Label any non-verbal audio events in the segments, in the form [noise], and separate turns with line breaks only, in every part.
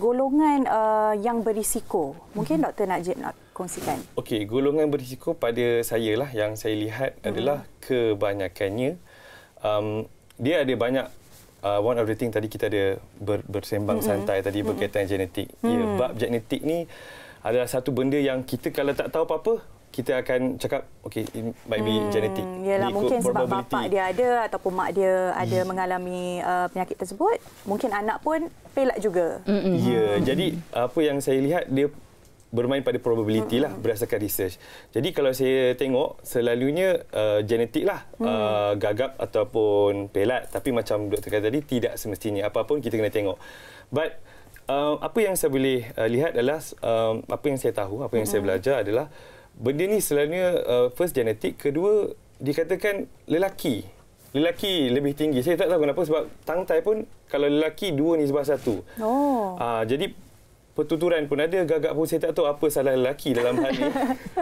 golongan uh, yang berisiko. Mungkin hmm. Dr. Najib nak kongsikan.
Okey, golongan berisiko pada saya lah yang saya lihat hmm. adalah kebanyakannya um, dia ada banyak uh, one of the thing tadi kita ada ber, bersembang hmm. santai tadi hmm. berkaitan genetik. Hmm. Ya, mhm. bab genetik ni adalah satu benda yang kita kalau tak tahu apa-apa kita akan cakap okey might be hmm, genetik. Yalah mungkin sebab bapa
dia ada ataupun mak dia ada yeah. Hmm. mengalami uh, penyakit tersebut, mungkin anak pun pelak juga. Ya, yeah,
mm-hmm. jadi apa yang saya lihat dia bermain pada probability mm-hmm. lah berdasarkan research. Jadi kalau saya tengok selalunya uh, genetik lah mm. uh, gagap ataupun pelat tapi macam doktor kata tadi tidak semestinya apa pun kita kena tengok. But uh, apa yang saya boleh uh, lihat adalah uh, apa yang saya tahu, apa yang mm-hmm. saya belajar adalah benda ni selalunya uh, first genetik, kedua dikatakan lelaki. Lelaki lebih tinggi. Saya tak tahu kenapa sebab tangtai pun kalau lelaki dua nisbah satu. Oh. Uh, jadi pertuturan pun ada gagak pun saya tak tahu apa salah lelaki dalam hal ni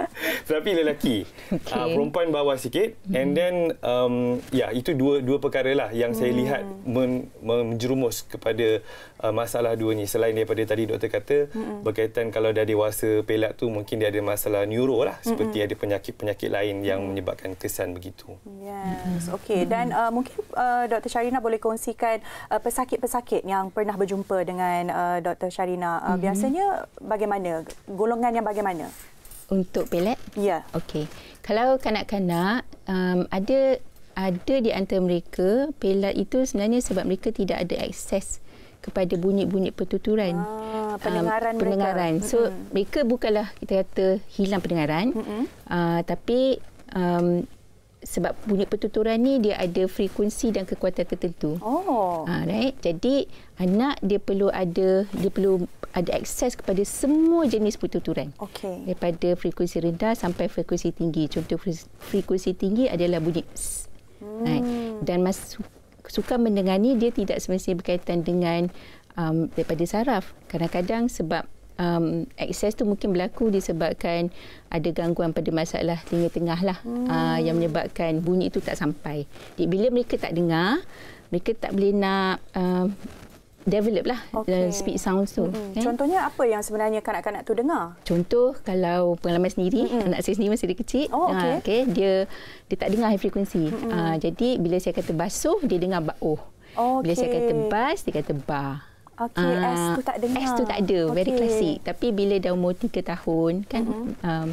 [laughs] tapi lelaki okay. uh, ah, perempuan bawah sikit mm. and then um, ya yeah, itu dua dua perkara lah yang mm. saya hmm. lihat men, menjerumus kepada uh, masalah dua ni selain daripada tadi doktor kata mm. berkaitan kalau dah dewasa pelak tu mungkin dia ada masalah neuro lah hmm. seperti ada penyakit-penyakit lain yang hmm. menyebabkan kesan begitu
yes okay. dan uh, mungkin uh, Dr. Syarina boleh kongsikan uh, pesakit-pesakit yang pernah berjumpa dengan uh, Dr. Syarina uh, -hmm. biasanya bagaimana golongan yang bagaimana
untuk pelet ya okey kalau kanak-kanak um, ada ada di antara mereka pelet itu sebenarnya sebab mereka tidak ada akses kepada bunyi-bunyi pertuturan
ah, pendengaran um, pendengaran mereka. so
-hmm. mereka bukanlah kita kata hilang pendengaran -hmm. uh, tapi um, sebab bunyi pertuturan ni dia ada frekuensi dan kekuatan tertentu. Oh. Ha, right. Jadi anak dia perlu ada dia perlu ada akses kepada semua jenis pertuturan. Okey. Daripada frekuensi rendah sampai frekuensi tinggi. Contoh frekuensi tinggi adalah bunyi. Hmm. Right? Dan masuk suka mendengar ni dia tidak semestinya berkaitan dengan um, daripada saraf. Kadang-kadang sebab um, excess tu mungkin berlaku disebabkan ada gangguan pada masalah telinga tengah lah hmm. uh, yang menyebabkan bunyi itu tak sampai. Jadi bila mereka tak dengar, mereka tak boleh nak um, develop lah uh, okay. speak sounds tu.
Mm-hmm. Eh? Contohnya apa yang sebenarnya kanak-kanak tu dengar?
Contoh kalau pengalaman sendiri, mm-hmm. anak saya sendiri masih dia kecil, oh, okay. Uh, okay, dia dia tak dengar high frequency. Mm-hmm. Uh, jadi bila saya kata basuh, dia dengar ba oh. Okay. Bila saya kata bas, dia kata ba.
Okay, uh, S ah, tu tak dengar.
S tu tak ada. Okay. Very classic. Tapi bila dah umur tiga tahun, kan... Mm-hmm. Um,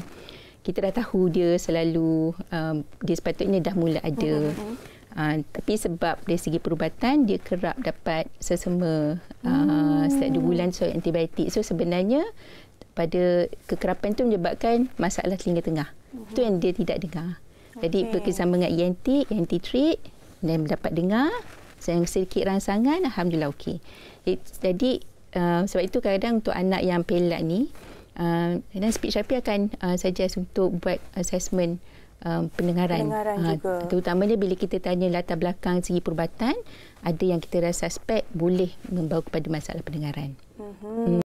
kita dah tahu dia selalu um, dia sepatutnya dah mula ada uh, tapi sebab dari segi perubatan dia kerap dapat sesama uh, setiap dua bulan so antibiotik so sebenarnya pada kekerapan itu menyebabkan masalah telinga tengah mm-hmm. itu yang dia tidak dengar
jadi okay. berkesan
dengan ENT ENT treat dan dapat dengar sedikit rangsangan alhamdulillah okey jadi uh, sebab itu kadang untuk anak yang pelat ni uh, dan speech therapy akan uh, suggest untuk buat assessment Uh, pendengaran. pendengaran ah, juga. terutamanya bila kita tanya latar belakang segi perubatan, ada yang kita rasa suspek boleh membawa kepada masalah pendengaran.
Mm-hmm. mm hmm